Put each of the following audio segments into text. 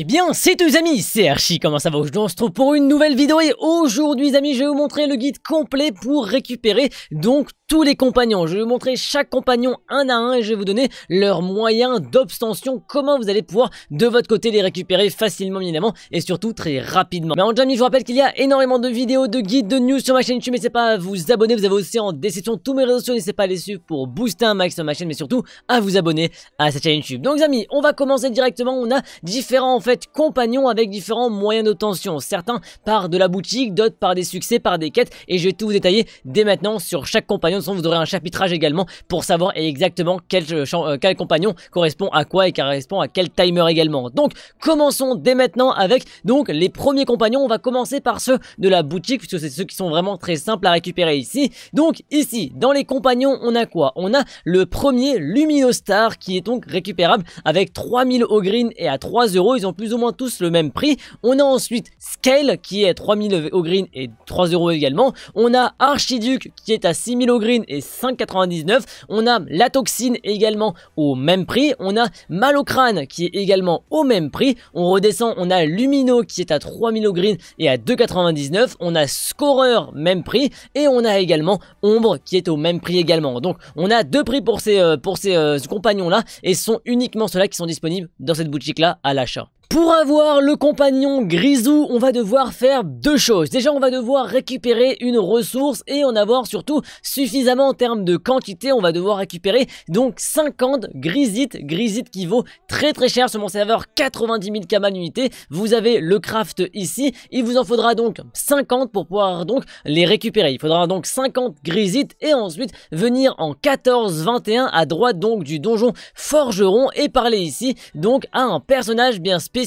Eh bien, c'est eux amis, c'est Archie, comment ça va Aujourd'hui on se retrouve pour une nouvelle vidéo et aujourd'hui amis je vais vous montrer le guide complet pour récupérer donc tous les compagnons. Je vais vous montrer chaque compagnon un à un et je vais vous donner leurs moyens d'obstention, comment vous allez pouvoir de votre côté les récupérer facilement évidemment et surtout très rapidement. Mais en jamie, je vous rappelle qu'il y a énormément de vidéos, de guides, de news sur ma chaîne YouTube. N'hésitez pas à vous abonner, vous avez aussi en description tous mes réseaux sociaux. N'hésitez pas à les suivre pour booster un max sur ma chaîne, mais surtout à vous abonner à cette chaîne YouTube. Donc amis, on va commencer directement. On a différents en fait compagnons avec différents moyens d'obtention. Certains par de la boutique, d'autres par des succès, par des quêtes et je vais tout vous détailler dès maintenant sur chaque compagnon on vous aurez un chapitrage également pour savoir exactement quel, euh, euh, quel compagnon correspond à quoi et correspond à quel timer également. Donc commençons dès maintenant avec donc les premiers compagnons. On va commencer par ceux de la boutique puisque c'est ceux qui sont vraiment très simples à récupérer ici. Donc ici dans les compagnons on a quoi On a le premier Luminostar qui est donc récupérable avec 3000 au green et à 3 euros. Ils ont plus ou moins tous le même prix. On a ensuite Scale qui est à 3000 au green et 3 euros également. On a Archiduc qui est à 6000 au green et 5,99. On a la toxine également au même prix. On a Malocrane qui est également au même prix. On redescend, on a Lumino qui est à 3000 au Green et à 2,99. On a Scoreur, même prix. Et on a également Ombre qui est au même prix également. Donc on a deux prix pour ces, euh, pour ces euh, compagnons là et ce sont uniquement ceux-là qui sont disponibles dans cette boutique là à l'achat. Pour avoir le compagnon Grisou, on va devoir faire deux choses. Déjà, on va devoir récupérer une ressource et en avoir surtout suffisamment en termes de quantité. On va devoir récupérer donc 50 grisites. Grisites qui vaut très très cher sur mon serveur, 90 000 kaman unité. Vous avez le craft ici. Il vous en faudra donc 50 pour pouvoir donc les récupérer. Il faudra donc 50 grisites et ensuite venir en 14-21 à droite donc du donjon forgeron et parler ici donc à un personnage bien spécial.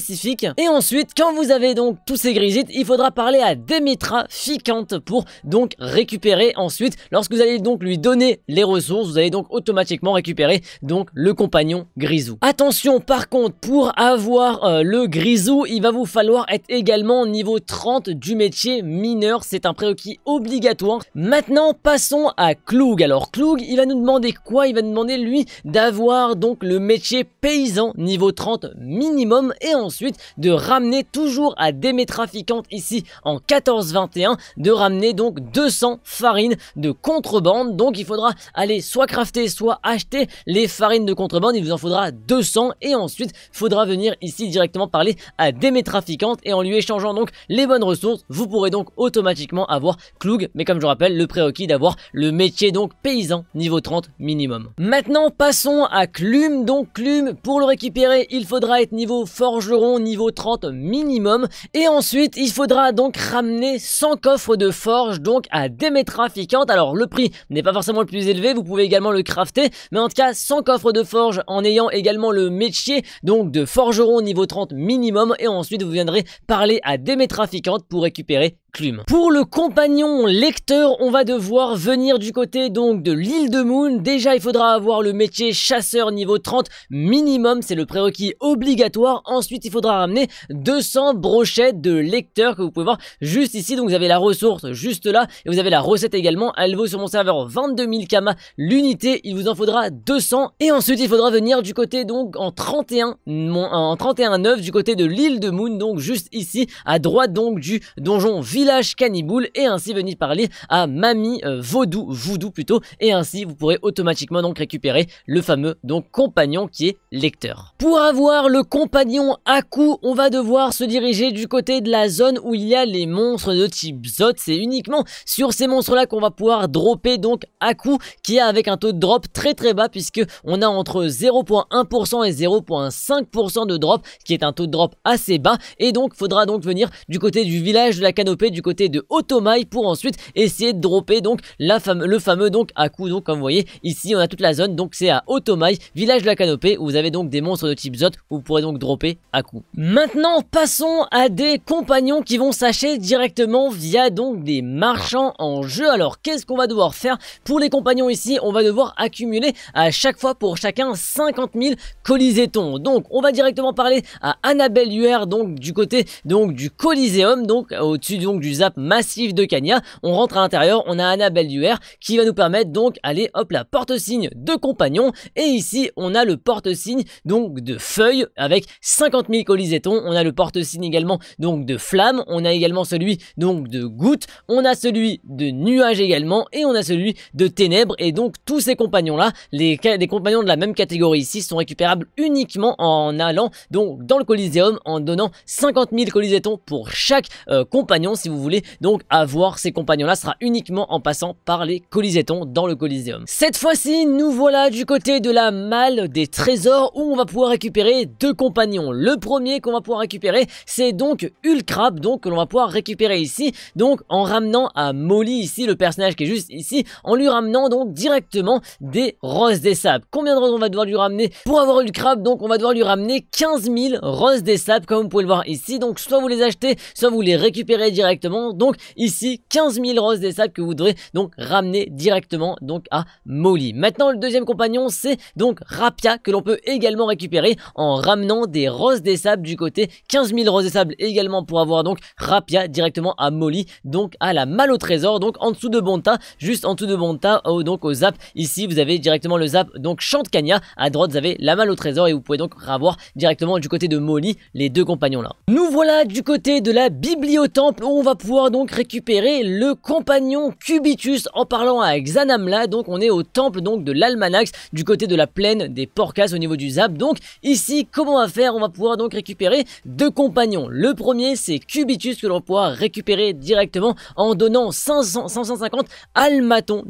Et ensuite, quand vous avez donc tous ces grisites, il faudra parler à Demetra Ficante pour donc récupérer ensuite. Lorsque vous allez donc lui donner les ressources, vous allez donc automatiquement récupérer donc le compagnon grisou. Attention par contre, pour avoir euh, le grisou, il va vous falloir être également niveau 30 du métier mineur. C'est un prérequis obligatoire. Maintenant, passons à Cloug. Alors Cloug, il va nous demander quoi Il va nous demander lui d'avoir donc le métier paysan niveau 30 minimum et ensuite de ramener toujours à Démé ici en 14-21, de ramener donc 200 farines de contrebande. Donc il faudra aller soit crafter, soit acheter les farines de contrebande. Il vous en faudra 200 et ensuite faudra venir ici directement parler à Démé et en lui échangeant donc les bonnes ressources, vous pourrez donc automatiquement avoir cloug Mais comme je rappelle, le prérequis d'avoir le métier donc paysan niveau 30 minimum. Maintenant passons à Clume. Donc Clume, pour le récupérer, il faudra être niveau forge niveau 30 minimum. Et ensuite, il faudra donc ramener 100 coffres de forge donc à des Alors le prix n'est pas forcément le plus élevé, vous pouvez également le crafter. Mais en tout cas, 100 coffres de forge en ayant également le métier donc de forgeron niveau 30 minimum. Et ensuite, vous viendrez parler à des pour récupérer pour le compagnon lecteur, on va devoir venir du côté donc de l'île de Moon. Déjà, il faudra avoir le métier chasseur niveau 30 minimum, c'est le prérequis obligatoire. Ensuite, il faudra ramener 200 brochettes de lecteurs que vous pouvez voir juste ici. Donc, vous avez la ressource juste là et vous avez la recette également. Elle vaut sur mon serveur 22 000 kama l'unité. Il vous en faudra 200 et ensuite, il faudra venir du côté donc en 31 en 31 9 du côté de l'île de Moon, donc juste ici à droite donc du donjon vide village cannibale et ainsi venir parler à Mamie euh, Vaudou, Voodoo plutôt, et ainsi vous pourrez automatiquement donc récupérer le fameux donc compagnon qui est lecteur. Pour avoir le compagnon à coup, on va devoir se diriger du côté de la zone où il y a les monstres de type Zot, c'est uniquement sur ces monstres là qu'on va pouvoir dropper donc à coup, qui est avec un taux de drop très très bas puisque on a entre 0.1% et 0.5% de drop qui est un taux de drop assez bas et donc faudra donc venir du côté du village de la canopée du côté de Otomai pour ensuite essayer de dropper donc la fame le fameux donc à coup donc comme vous voyez ici on a toute la zone donc c'est à Otomai village de la canopée où vous avez donc des monstres de type Zot vous pourrez donc dropper à coup. Maintenant passons à des compagnons qui vont s'acheter directement via donc des marchands en jeu. Alors qu'est-ce qu'on va devoir faire pour les compagnons ici On va devoir accumuler à chaque fois pour chacun 50 000 colisétons. Donc on va directement parler à Annabelle UR donc du côté donc du Coliseum donc au-dessus donc du zap massif de Kanya. On rentre à l'intérieur, on a Annabelle Duer qui va nous permettre donc, aller hop la porte-signe de compagnon. Et ici, on a le porte-signe donc de feuilles avec 50 000 colisettons. On a le porte-signe également donc de flamme. On a également celui donc de gouttes On a celui de nuage également. Et on a celui de ténèbres. Et donc tous ces compagnons-là, les, des compagnons de la même catégorie ici sont récupérables uniquement en allant donc dans le Coliseum en donnant 50 000 colisettons pour chaque euh, compagnon. Si vous vous voulez donc avoir ces compagnons-là sera uniquement en passant par les colisétons dans le Coliseum. Cette fois-ci, nous voilà du côté de la malle des trésors où on va pouvoir récupérer deux compagnons. Le premier qu'on va pouvoir récupérer, c'est donc Ulcrab, donc que l'on va pouvoir récupérer ici, donc en ramenant à Molly ici, le personnage qui est juste ici, en lui ramenant donc directement des roses des sables. Combien de roses on va devoir lui ramener Pour avoir Ulcrab, donc on va devoir lui ramener 15 000 roses des sables, comme vous pouvez le voir ici. Donc soit vous les achetez, soit vous les récupérez directement donc ici 15 000 roses des sables que vous voudrez donc ramener directement donc à Molly, Maintenant le deuxième compagnon c'est donc Rapia que l'on peut également récupérer en ramenant des roses des sables du côté 15 000 roses des sables également pour avoir donc Rapia directement à Molly, donc à la malle au trésor donc en dessous de Bonta juste en dessous de Bonta oh, donc au zap ici vous avez directement le zap donc Chantecania à droite vous avez la malle au trésor et vous pouvez donc avoir directement du côté de Molly les deux compagnons là. Nous voilà du côté de la Bibliothèque où on va pouvoir donc récupérer le compagnon Cubitus en parlant à Xanamla. Donc on est au temple donc de l'Almanax du côté de la plaine des Porcas au niveau du Zap. Donc ici, comment on va faire On va pouvoir donc récupérer deux compagnons. Le premier, c'est Cubitus que l'on pouvoir récupérer directement en donnant 500, 550 almatons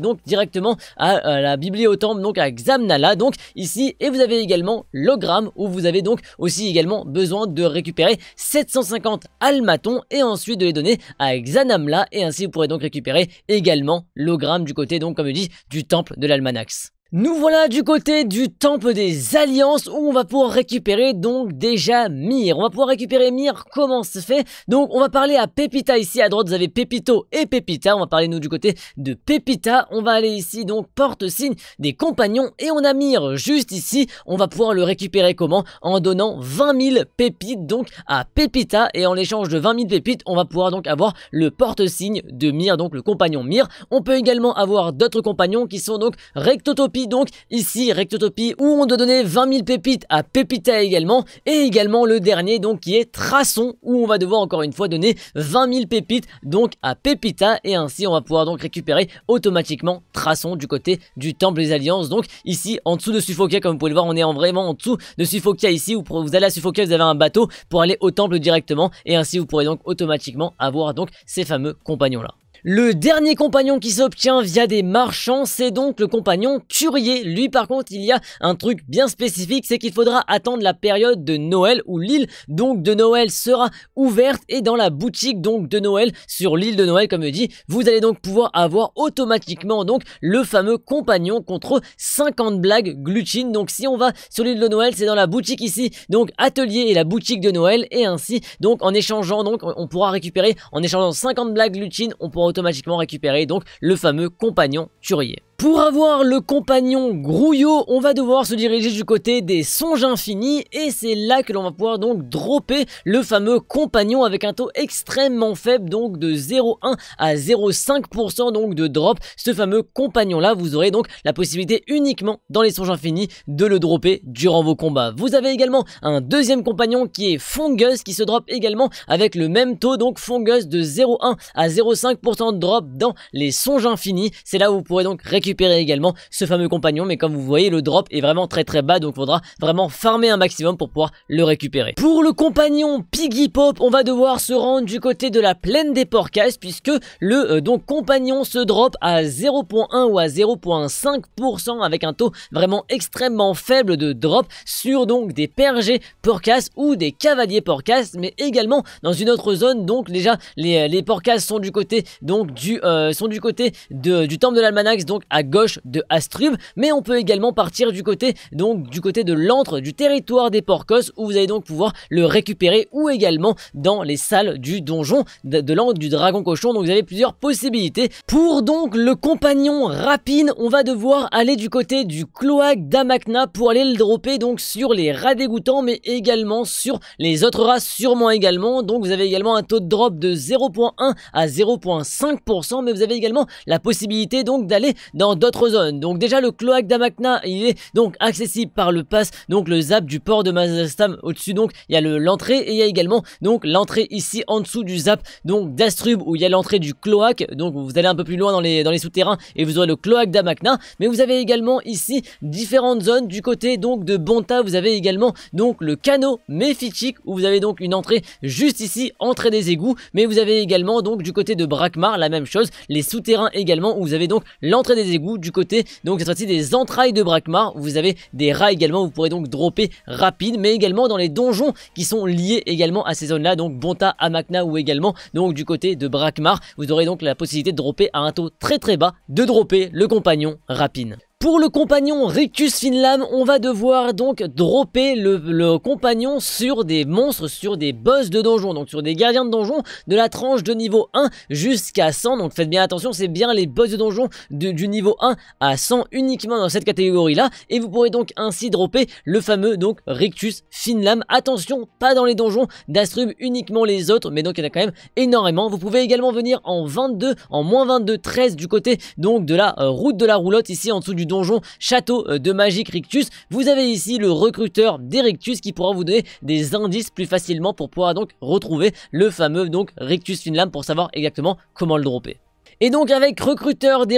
donc directement à, la bibliothèque donc à Xanamla Donc ici, et vous avez également l'ogramme où vous avez donc aussi également besoin de récupérer 750 almatons et ensuite de les donner à Xanamla et ainsi vous pourrez donc récupérer également l'ogramme du côté donc comme je dis du temple de l'Almanax. Nous voilà du côté du temple des alliances où on va pouvoir récupérer donc déjà Mir. On va pouvoir récupérer Mir, comment se fait Donc on va parler à Pepita ici à droite, vous avez Pepito et Pepita. on va parler nous du côté de Pepita. On va aller ici donc porte-signe des compagnons et on a Mir juste ici. On va pouvoir le récupérer comment En donnant 20 000 pépites donc à Pepita et en échange de 20 000 pépites on va pouvoir donc avoir le porte-signe de Mir, donc le compagnon Mir. On peut également avoir d'autres compagnons qui sont donc Rectotopi donc ici Rectotopie, où on doit donner 20 000 pépites à Pépita également, et également le dernier donc qui est Traçon, où on va devoir encore une fois donner 20 000 pépites donc à Pépita, et ainsi on va pouvoir donc récupérer automatiquement Traçon du côté du Temple des Alliances, donc ici en dessous de Suffokia, comme vous pouvez le voir, on est en vraiment en dessous de Sufokia ici, où vous allez à Sufokia vous avez un bateau pour aller au Temple directement, et ainsi vous pourrez donc automatiquement avoir donc ces fameux compagnons là. Le dernier compagnon qui s'obtient via des marchands, c'est donc le compagnon turier. Lui par contre, il y a un truc bien spécifique, c'est qu'il faudra attendre la période de Noël où l'île donc de Noël sera ouverte et dans la boutique donc de Noël sur l'île de Noël comme je dis, vous allez donc pouvoir avoir automatiquement donc le fameux compagnon contre 50 blagues glutine. Donc si on va sur l'île de Noël, c'est dans la boutique ici, donc atelier et la boutique de Noël et ainsi donc en échangeant donc on pourra récupérer en échangeant 50 blagues glutine, on pourra automatiquement récupérer donc le fameux compagnon turier. Pour avoir le compagnon Grouillot, on va devoir se diriger du côté des songes infinis et c'est là que l'on va pouvoir donc dropper le fameux compagnon avec un taux extrêmement faible donc de 0,1 à 0,5% donc de drop. Ce fameux compagnon là, vous aurez donc la possibilité uniquement dans les songes infinis de le dropper durant vos combats. Vous avez également un deuxième compagnon qui est Fungus qui se drop également avec le même taux donc Fungus de 0,1 à 0,5% de drop dans les songes infinis. C'est là où vous pourrez donc récupérer récupérer également ce fameux compagnon. Mais comme vous voyez, le drop est vraiment très très bas, donc faudra vraiment farmer un maximum pour pouvoir le récupérer. Pour le compagnon Piggy Pop, on va devoir se rendre du côté de la plaine des porcas puisque le euh, donc compagnon se drop à 0.1 ou à 0.5% avec un taux vraiment extrêmement faible de drop sur donc des pergés porcas ou des cavaliers porcas, mais également dans une autre zone. Donc déjà les, euh, les porcas sont du côté donc du euh, sont du côté de, du temple de l'almanax donc à gauche de Astrub, mais on peut également partir du côté donc du côté de l'antre du territoire des Porcos où vous allez donc pouvoir le récupérer ou également dans les salles du donjon de, de du dragon cochon. Donc vous avez plusieurs possibilités. Pour donc le compagnon rapine, on va devoir aller du côté du cloaque d'Amakna pour aller le dropper donc sur les rats dégoûtants mais également sur les autres rats sûrement également. Donc vous avez également un taux de drop de 0.1 à 0.5% mais vous avez également la possibilité donc d'aller dans d'autres zones. Donc déjà le cloaque d'Amakna, il est donc accessible par le pass, donc le zap du port de Mazastam. Au-dessus donc il y a l'entrée et il y a également donc l'entrée ici en dessous du zap donc d'Astrub où il y a l'entrée du cloaque. Donc vous allez un peu plus loin dans les, dans les souterrains et vous aurez le cloaque d'Amakna. Mais vous avez également ici différentes zones du côté donc de Bonta. Vous avez également donc le canot méphitique où vous avez donc une entrée juste ici, entrée des égouts. Mais vous avez également donc du côté de Brakmar la même chose, les souterrains également où vous avez donc l'entrée des égouts du côté donc cette des entrailles de Brakmar. Vous avez des rats également, vous pourrez donc dropper rapide, mais également dans les donjons qui sont liés également à ces zones-là, donc Bonta, Amakna ou également donc du côté de Brakmar. Vous aurez donc la possibilité de dropper à un taux très très bas, de dropper le compagnon rapide pour le compagnon Rictus Finlam, on va devoir donc dropper le, compagnon sur des monstres, sur des boss de donjon, donc sur des gardiens de donjon de la tranche de niveau 1 jusqu'à 100. Donc faites bien attention, c'est bien les boss de donjon du niveau 1 à 100 uniquement dans cette catégorie-là. Et vous pourrez donc ainsi dropper le fameux donc Rictus Finlam. Attention, pas dans les donjons d'Astrub, uniquement les autres, mais donc il y en a quand même énormément. Vous pouvez également venir en 22, en moins 22, 13 du côté donc de la euh, route de la roulotte ici en dessous du donjon château euh, de Magic Rictus. Vous avez ici le recruteur des qui pourra vous donner des indices plus facilement pour pouvoir donc retrouver le fameux donc Rictus Finlam pour savoir exactement comment le dropper. Et donc avec recruteur des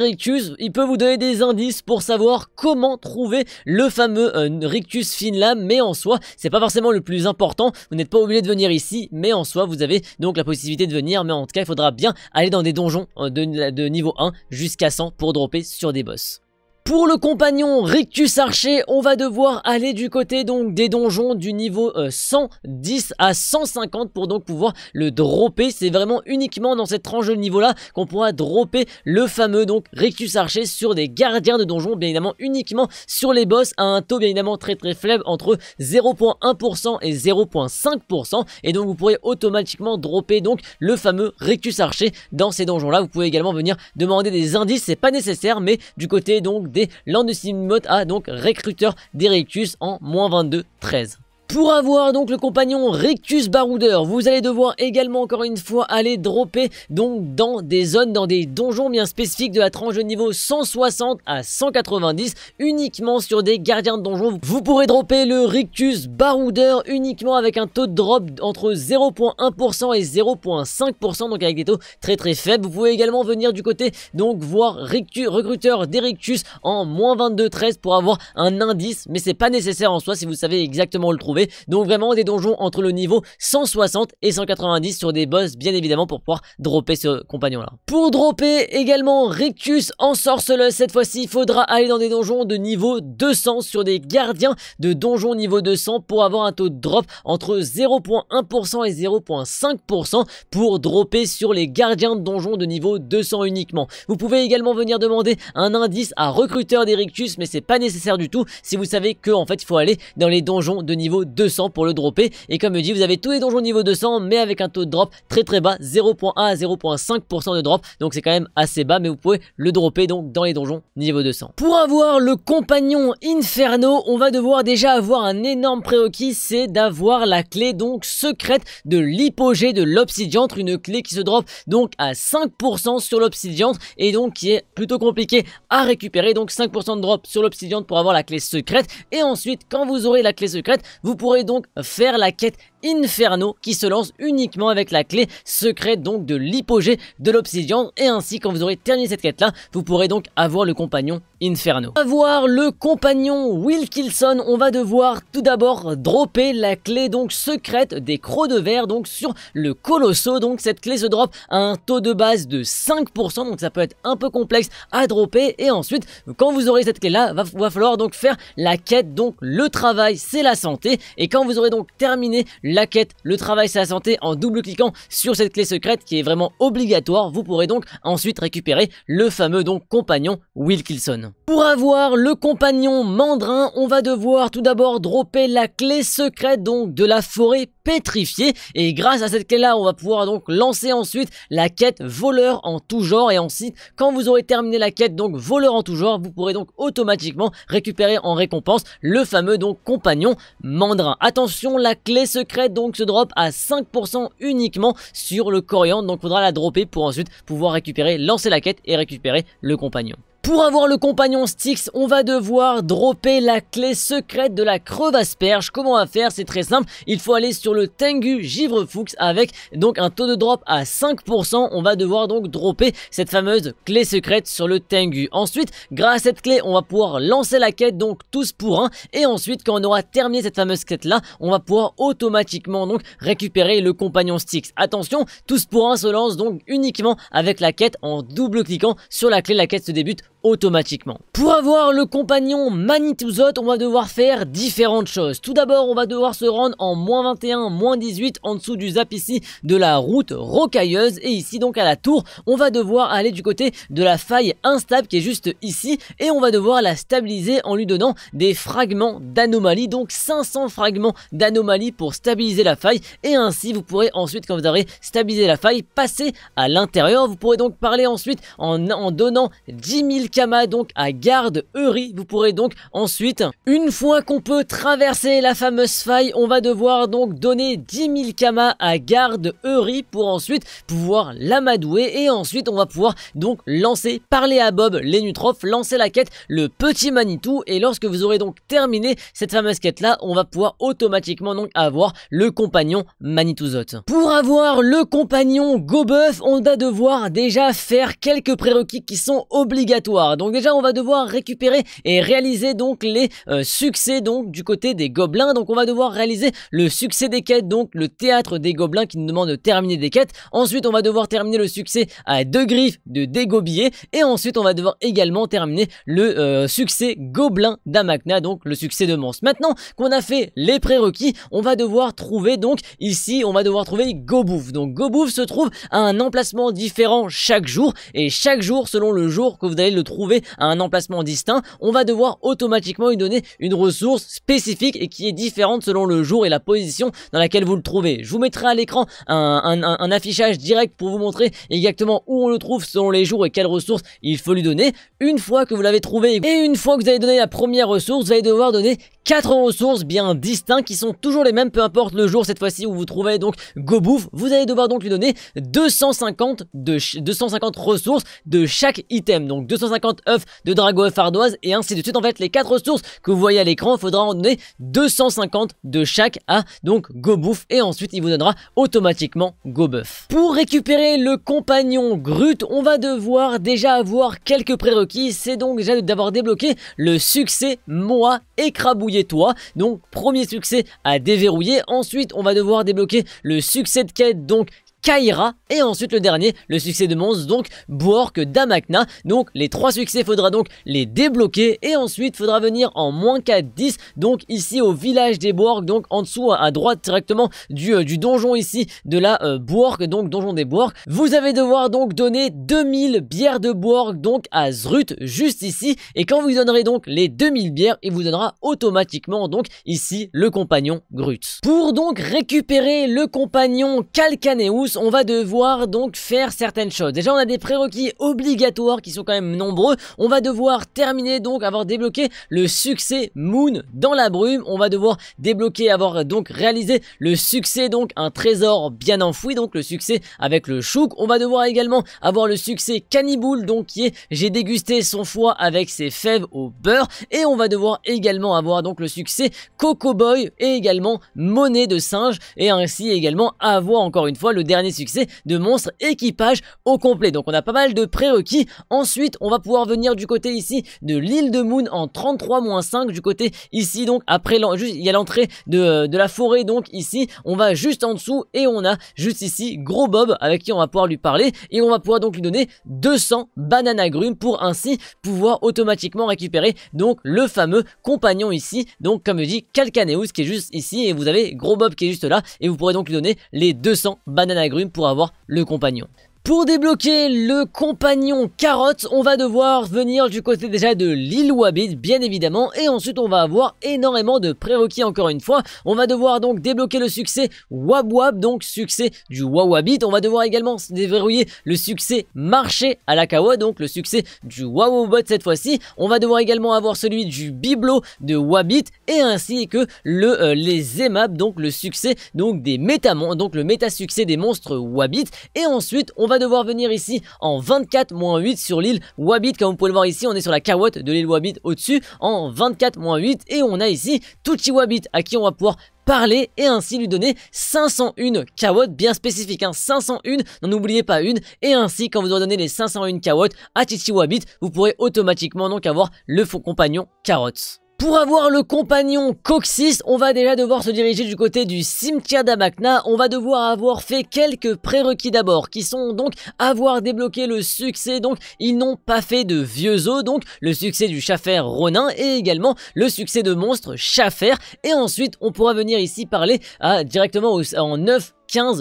il peut vous donner des indices pour savoir comment trouver le fameux euh, Rictus Finlam, mais en soi, c'est pas forcément le plus important, vous n'êtes pas obligé de venir ici, mais en soi, vous avez donc la possibilité de venir, mais en tout cas, il faudra bien aller dans des donjons euh, de, de niveau 1 jusqu'à 100 pour dropper sur des boss. Pour le compagnon Rictus Archer, on va devoir aller du côté donc des donjons du niveau 110 euh, à 150 pour donc pouvoir le dropper. C'est vraiment uniquement dans cette tranche de niveau là qu'on pourra dropper le fameux donc Rictus Archer sur des gardiens de donjons, bien évidemment uniquement sur les boss à un taux bien évidemment très très faible entre 0.1% et 0.5% et donc vous pourrez automatiquement dropper donc le fameux Rictus Archer dans ces donjons là. Vous pouvez également venir demander des indices, c'est pas nécessaire mais du côté donc de a a donc recruteur d'Ericus en moins 22-13. Pour avoir donc le compagnon Rictus Baroudeur, vous allez devoir également encore une fois aller dropper donc dans des zones, dans des donjons bien spécifiques de la tranche de niveau 160 à 190, uniquement sur des gardiens de donjons. Vous pourrez dropper le Rictus Baroudeur uniquement avec un taux de drop entre 0.1% et 0.5%, donc avec des taux très très faibles. Vous pouvez également venir du côté donc voir Rictus recruteur Rictus en moins 22-13 pour avoir un indice, mais c'est pas nécessaire en soi si vous savez exactement où le trouver. Donc vraiment des donjons entre le niveau 160 et 190 sur des boss bien évidemment pour pouvoir dropper ce compagnon là. Pour dropper également Rictus sorceleuse, cette fois-ci il faudra aller dans des donjons de niveau 200 sur des gardiens de donjons niveau 200 pour avoir un taux de drop entre 0.1% et 0.5% pour dropper sur les gardiens de donjons de niveau 200 uniquement. Vous pouvez également venir demander un indice à recruteur Rictus mais c'est pas nécessaire du tout si vous savez que en fait il faut aller dans les donjons de niveau 200 pour le dropper. Et comme dit, vous avez tous les donjons niveau 200, mais avec un taux de drop très très bas, 0.1 à 0.5% de drop. Donc c'est quand même assez bas, mais vous pouvez le dropper donc dans les donjons niveau 200. Pour avoir le compagnon Inferno, on va devoir déjà avoir un énorme prérequis, c'est d'avoir la clé donc secrète de l'hypogée de l'obsidiante, une clé qui se drop donc à 5% sur l'obsidiante et donc qui est plutôt compliqué à récupérer. Donc 5% de drop sur l'obsidiante pour avoir la clé secrète. Et ensuite, quand vous aurez la clé secrète, vous vous pourrez donc faire la quête Inferno qui se lance uniquement avec la clé secrète donc de l'hypogée de l'obsidian et ainsi quand vous aurez terminé cette quête là vous pourrez donc avoir le compagnon Inferno. Avoir le compagnon Wilkinson on va devoir tout d'abord dropper la clé donc secrète des crocs de verre donc sur le colosso donc cette clé se drop à un taux de base de 5% donc ça peut être un peu complexe à dropper et ensuite quand vous aurez cette clé là va, va falloir donc faire la quête donc le travail c'est la santé et quand vous aurez donc terminé la quête, le travail, sa santé en double cliquant sur cette clé secrète qui est vraiment obligatoire. Vous pourrez donc ensuite récupérer le fameux donc compagnon Wilkinson. Pour avoir le compagnon mandrin, on va devoir tout d'abord dropper la clé secrète donc de la forêt pétrifié et grâce à cette clé là on va pouvoir donc lancer ensuite la quête voleur en tout genre et ensuite quand vous aurez terminé la quête donc voleur en tout genre vous pourrez donc automatiquement récupérer en récompense le fameux donc compagnon mandrin. Attention la clé secrète donc se drop à 5% uniquement sur le coriandre donc faudra la dropper pour ensuite pouvoir récupérer lancer la quête et récupérer le compagnon. Pour avoir le compagnon Styx, on va devoir dropper la clé secrète de la crevasse perche. Comment on va faire C'est très simple. Il faut aller sur le Tengu Givre Fuchs avec donc un taux de drop à 5%. On va devoir donc dropper cette fameuse clé secrète sur le Tengu. Ensuite, grâce à cette clé, on va pouvoir lancer la quête, donc tous pour un. Et ensuite, quand on aura terminé cette fameuse quête là, on va pouvoir automatiquement donc récupérer le compagnon Styx. Attention, tous pour un se lance donc uniquement avec la quête en double cliquant sur la clé. La quête se débute automatiquement. Pour avoir le compagnon Manitouzot, on va devoir faire différentes choses. Tout d'abord, on va devoir se rendre en moins 21, moins 18, en dessous du zap ici de la route rocailleuse. Et ici, donc à la tour, on va devoir aller du côté de la faille instable qui est juste ici. Et on va devoir la stabiliser en lui donnant des fragments d'anomalie. Donc 500 fragments d'anomalie pour stabiliser la faille. Et ainsi, vous pourrez ensuite, quand vous aurez stabilisé la faille, passer à l'intérieur. Vous pourrez donc parler ensuite en, en donnant 10 000 Kama donc à garde Eury Vous pourrez donc ensuite, une fois qu'on peut traverser la fameuse faille, on va devoir donc donner 10 000 Kama à garde Eury pour ensuite pouvoir l'amadouer et ensuite on va pouvoir donc lancer, parler à Bob, les lancer la quête, le petit Manitou et lorsque vous aurez donc terminé cette fameuse quête là, on va pouvoir automatiquement donc avoir le compagnon Manitouzot Pour avoir le compagnon Gobeuf, on va devoir déjà faire quelques prérequis qui sont obligatoires donc déjà, on va devoir récupérer et réaliser donc les euh, succès donc du côté des gobelins. Donc on va devoir réaliser le succès des quêtes, donc le théâtre des gobelins qui nous demande de terminer des quêtes. Ensuite, on va devoir terminer le succès à deux griffes de dégobiller. Et ensuite, on va devoir également terminer le euh, succès gobelin d'Amagna donc le succès de Mons. Maintenant qu'on a fait les prérequis, on va devoir trouver donc ici, on va devoir trouver Gobouf. Donc Gobouf se trouve à un emplacement différent chaque jour et chaque jour selon le jour que vous allez le trouver à un emplacement distinct, on va devoir automatiquement lui donner une ressource spécifique et qui est différente selon le jour et la position dans laquelle vous le trouvez. Je vous mettrai à l'écran un, un, affichage direct pour vous montrer exactement où on le trouve selon les jours et quelles ressources il faut lui donner. Une fois que vous l'avez trouvé et une fois que vous avez donné la première ressource, vous allez devoir donner Quatre ressources bien distinctes qui sont toujours les mêmes, peu importe le jour cette fois-ci où vous trouvez donc Gobouf. Vous allez devoir donc lui donner 250, de 250 ressources de chaque item. Donc 250 œufs de drago ardoise et ainsi de suite. En fait, les quatre ressources que vous voyez à l'écran, il faudra en donner 250 de chaque à donc Gobouf. Et ensuite, il vous donnera automatiquement Gobouf Pour récupérer le compagnon Grut, on va devoir déjà avoir quelques prérequis. C'est donc déjà d'avoir débloqué le succès Moa écrabouillé toi Donc premier succès à déverrouiller. Ensuite, on va devoir débloquer le succès de quête, donc Kaira. Et ensuite le dernier, le succès de Mons, donc Bork Damakna. Donc les trois succès, faudra donc les débloquer. Et ensuite, faudra venir en moins 4-10, donc ici au village des Borg, donc en dessous à droite directement du, euh, du donjon ici de la euh, Boork donc donjon des Borg. Vous allez devoir donc donner 2000 bières de Borg donc à Zrut, juste ici. Et quand vous donnerez donc les 2000 bières, il vous donnera automatiquement donc ici le compagnon Grut. Pour donc récupérer le compagnon Kalkaneus on va devoir donc faire certaines choses. Déjà, on a des prérequis obligatoires qui sont quand même nombreux. On va devoir terminer, donc avoir débloqué le succès Moon dans la brume. On va devoir débloquer, avoir donc réalisé le succès, donc un trésor bien enfoui, donc le succès avec le chouk. On va devoir également avoir le succès Cannibal, donc qui est j'ai dégusté son foie avec ses fèves au beurre. Et on va devoir également avoir donc le succès Coco Boy et également Monnaie de singe. Et ainsi également avoir encore une fois le dernier succès de monstre équipage au complet. Donc on a pas mal de prérequis. Ensuite, on va pouvoir venir du côté ici de l'île de Moon en 33-5 du côté ici. Donc après, juste, il y a l'entrée de, euh, de la forêt. Donc ici, on va juste en dessous et on a juste ici Gros Bob avec qui on va pouvoir lui parler. Et on va pouvoir donc lui donner 200 bananes agrumes pour ainsi pouvoir automatiquement récupérer donc le fameux compagnon ici. Donc comme je dis, Calcaneus qui est juste ici et vous avez Gros Bob qui est juste là et vous pourrez donc lui donner les 200 bananes pour avoir le compagnon. Pour débloquer le compagnon carotte, on va devoir venir du côté déjà de l'île Wabit, bien évidemment, et ensuite on va avoir énormément de prérequis encore une fois. On va devoir donc débloquer le succès Wab Wab, donc succès du Wawabit. On va devoir également déverrouiller le succès marché à la Kawa, donc le succès du Wawobot cette fois-ci. On va devoir également avoir celui du Biblo de Wabit, et ainsi que le euh, les aimables, donc le succès donc des métamons, donc le méta succès des monstres Wabit. Et ensuite on va va devoir venir ici en 24-8 sur l'île Wabit. Comme vous pouvez le voir ici, on est sur la carotte de l'île Wabit au-dessus en 24-8 et on a ici Tuchi Wabit à qui on va pouvoir parler et ainsi lui donner 501 carottes bien spécifique hein, 501, n'en oubliez pas une, et ainsi quand vous aurez donné les 501 carottes à Tutsi Wabit, vous pourrez automatiquement donc avoir le faux compagnon carottes. Pour avoir le compagnon Coxis, on va déjà devoir se diriger du côté du cimetière d'Amakna. On va devoir avoir fait quelques prérequis d'abord, qui sont donc avoir débloqué le succès. Donc, ils n'ont pas fait de vieux os, donc le succès du Chaffer Ronin et également le succès de monstre chafer. Et ensuite, on pourra venir ici parler ah, directement en neuf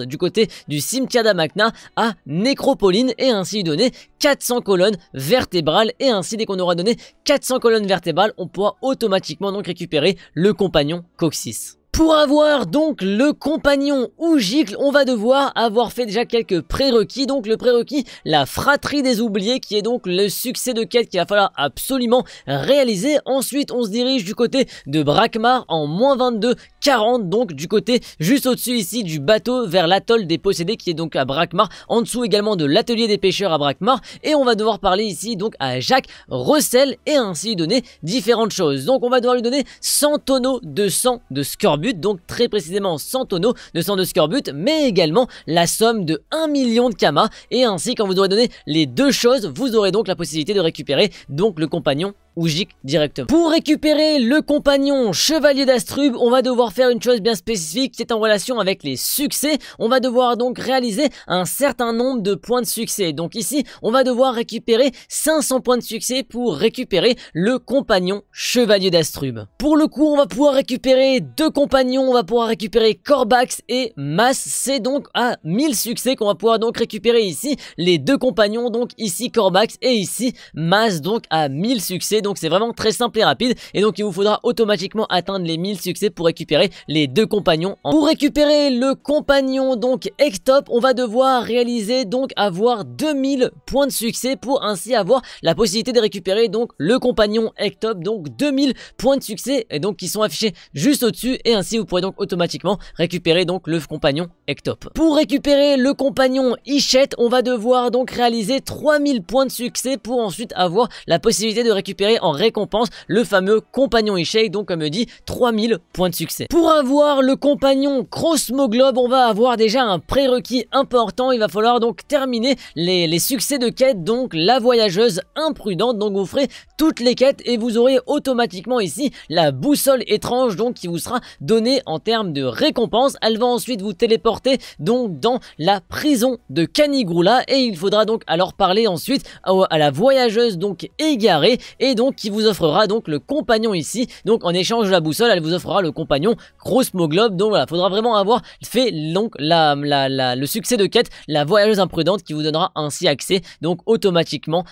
du côté du cimetière d'Amakna à Nécropoline et ainsi donner 400 colonnes vertébrales et ainsi dès qu'on aura donné 400 colonnes vertébrales on pourra automatiquement donc récupérer le compagnon Coxis. Pour avoir donc le compagnon ou gicle, on va devoir avoir fait déjà quelques prérequis. Donc le prérequis, la fratrie des oubliés, qui est donc le succès de quête qu'il va falloir absolument réaliser. Ensuite, on se dirige du côté de Brakmar en moins 22, 40 donc du côté juste au-dessus ici du bateau vers l'atoll des possédés qui est donc à Brakmar, en dessous également de l'atelier des pêcheurs à Brakmar et on va devoir parler ici donc à Jacques Rossel et ainsi lui donner différentes choses. Donc on va devoir lui donner 100 tonneaux de sang de scorbut, donc très précisément 100 tonneaux de sang de scorbut mais également la somme de 1 million de kamas et ainsi quand vous aurez donné les deux choses vous aurez donc la possibilité de récupérer donc le compagnon ou Jic directement. Pour récupérer le compagnon Chevalier d'Astrub on va devoir faire une chose bien spécifique C'est en relation avec les succès. On va devoir donc réaliser un certain nombre de points de succès. Donc ici, on va devoir récupérer 500 points de succès pour récupérer le compagnon Chevalier d'Astrub Pour le coup, on va pouvoir récupérer deux compagnons, on va pouvoir récupérer Corbax et Mas. C'est donc à 1000 succès qu'on va pouvoir donc récupérer ici les deux compagnons, donc ici Corbax et ici Mas, donc à 1000 succès donc c'est vraiment très simple et rapide. Et donc il vous faudra automatiquement atteindre les 1000 succès pour récupérer les deux compagnons. Pour récupérer le compagnon donc Ectop on va devoir réaliser donc avoir 2000 points de succès pour ainsi avoir la possibilité de récupérer donc le compagnon Ectop Donc 2000 points de succès et donc qui sont affichés juste au-dessus et ainsi vous pourrez donc automatiquement récupérer donc le compagnon Ectop. Pour récupérer le compagnon Ichette, on va devoir donc réaliser 3000 points de succès pour ensuite avoir la possibilité de récupérer en récompense le fameux compagnon échec, donc comme dit 3000 points de succès. Pour avoir le compagnon Crossmoglobe, on va avoir déjà un prérequis important, il va falloir donc terminer les, succès de quête, donc la voyageuse imprudente, donc vous ferez toutes les quêtes et vous aurez automatiquement ici la boussole étrange donc qui vous sera donnée en termes de récompense. Elle va ensuite vous téléporter donc dans la prison de Canigroula et il faudra donc alors parler ensuite à, la voyageuse donc égarée et donc qui vous offrera donc le compagnon ici. Donc en échange de la boussole, elle vous offrera le compagnon Crossmoglobe. Donc voilà, faudra vraiment avoir fait donc la, le succès de quête, la voyageuse imprudente qui vous donnera ainsi accès donc automatiquement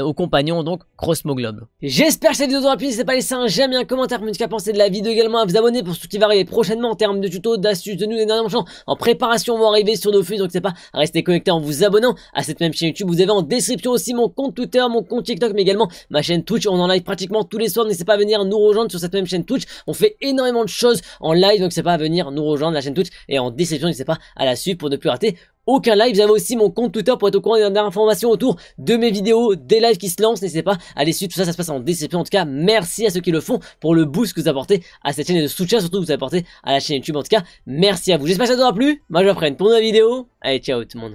au compagnon donc Crossmoglobe. J'espère que cette vidéo vous aura plu. N'hésitez pas à laisser un j'aime et un commentaire pour ce qu'a pensé de la vidéo également à vous abonner pour ce qui va arriver prochainement en termes de tutos, d'astuces, de nous et d'énormément en préparation vont arriver sur nos Donc c'est pas rester connecté en vous abonnant à cette même chaîne YouTube. Vous avez en description aussi mon compte Twitter, mon compte TikTok, mais également ma chaîne Twitch on en live pratiquement tous les soirs. N'hésitez pas à venir nous rejoindre sur cette même chaîne Twitch. On fait énormément de choses en live, donc n'hésitez pas à venir nous rejoindre la chaîne Twitch. Et en déception, n'hésitez pas à la suivre pour ne plus rater aucun live. J'avais aussi mon compte Twitter pour être au courant des dernières informations autour de mes vidéos, des lives qui se lancent. N'hésitez pas à les suivre. Tout ça, ça se passe en déception. En tout cas, merci à ceux qui le font pour le boost que vous apportez à cette chaîne et de soutien surtout que vous apportez à la chaîne YouTube. En tout cas, merci à vous. J'espère que ça vous aura plu. Moi, je vous pour une nouvelle vidéo. Allez, ciao tout le monde.